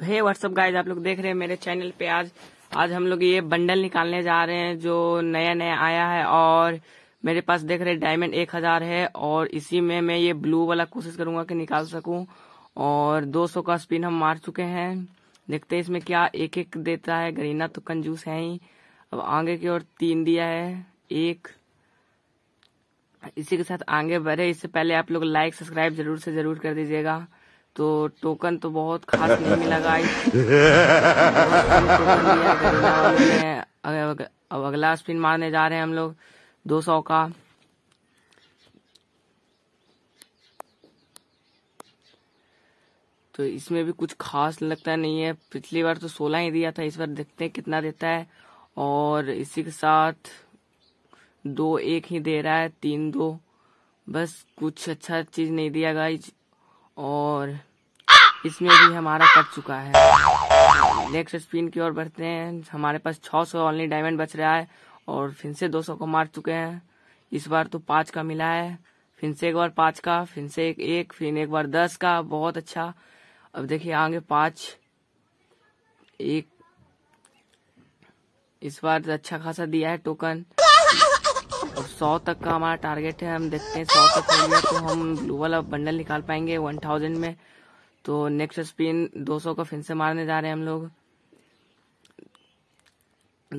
तो हे what's up guys आप लोग देख रहे हैं मेरे चैनल पे आज आज हम लोग ये बंडल निकालने जा रहे हैं जो नया नया आया है और मेरे पास देख रहे डायमंड एक हजार है और इसी में मैं ये ब्लू वाला कोशिश करूंगा कि निकाल सकूं और 200 का स्पिन हम मार चुके हैं देखते हैं इसमें क्या एक एक देता है गरीना तो कंजूस है ही अब आगे की ओर तीन दिया है एक इसी के साथ आगे बढ़े इससे पहले आप लोग लाइक सब्सक्राइब जरूर से जरूर कर दीजिएगा तो टोकन तो बहुत खास नहीं मिला गाइस तो अब अगला स्पिन मारने जा रहे हैं हम लोग 200 का तो इसमें भी कुछ खास लगता नहीं है पिछली बार तो 16 ही दिया था इस बार देखते हैं कितना देता है और इसी के साथ दो एक ही दे रहा है तीन दो बस कुछ अच्छा चीज नहीं दिया गाइस और इसमें भी हमारा कट चुका है नेक्स्ट स्पिन की ओर बढ़ते हैं हमारे पास 600 सौ ऑनली डायमंड बच रहा है और फिर से 200 को मार चुके हैं इस बार तो पाँच का मिला है फिर से एक बार पाँच का फिर से एक एक फिर एक बार दस का बहुत अच्छा अब देखिए आगे पाँच एक इस बार तो अच्छा खासा दिया है टोकन और सौ तक का हमारा टारगेट है हम देखते हैं सौ तक हो गया तो हम ब्लू वाला बंडल निकाल पाएंगे वन थाउजेंड में तो नेक्स्ट स्पिन दो सौ का फिर से मारने जा रहे हैं हम लोग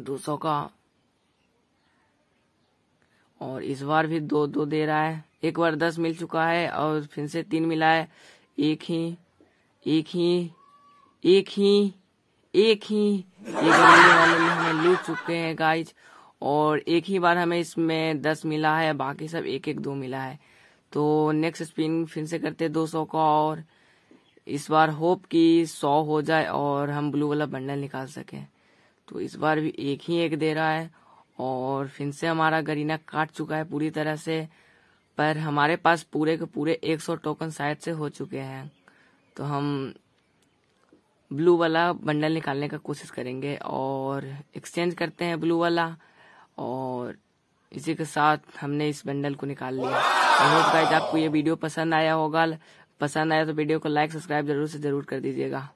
दो सौ का और इस बार भी दो दो दे रहा है एक बार दस मिल चुका है और फिर से तीन मिला है एक ही एक ही एक ही एक ही ये वाले में हमें लूट चुके हैं गाइज और एक ही बार हमें इसमें दस मिला है बाकी सब एक एक दो मिला है तो नेक्स्ट स्पिन फिर से करते दो सौ का और इस बार होप कि सौ हो जाए और हम ब्लू वाला बंडल निकाल सकें तो इस बार भी एक ही एक दे रहा है और फिर से हमारा गरीना काट चुका है पूरी तरह से पर हमारे पास पूरे के पूरे 100 टोकन शायद से हो चुके हैं तो हम ब्लू वाला बंडल निकालने का कोशिश करेंगे और एक्सचेंज करते हैं ब्लू वाला और इसी के साथ हमने इस बंडल को निकाल लिया आई होप गाइस आपको ये वीडियो पसंद आया होगा पसंद आया तो वीडियो को लाइक सब्सक्राइब जरूर से जरूर कर दीजिएगा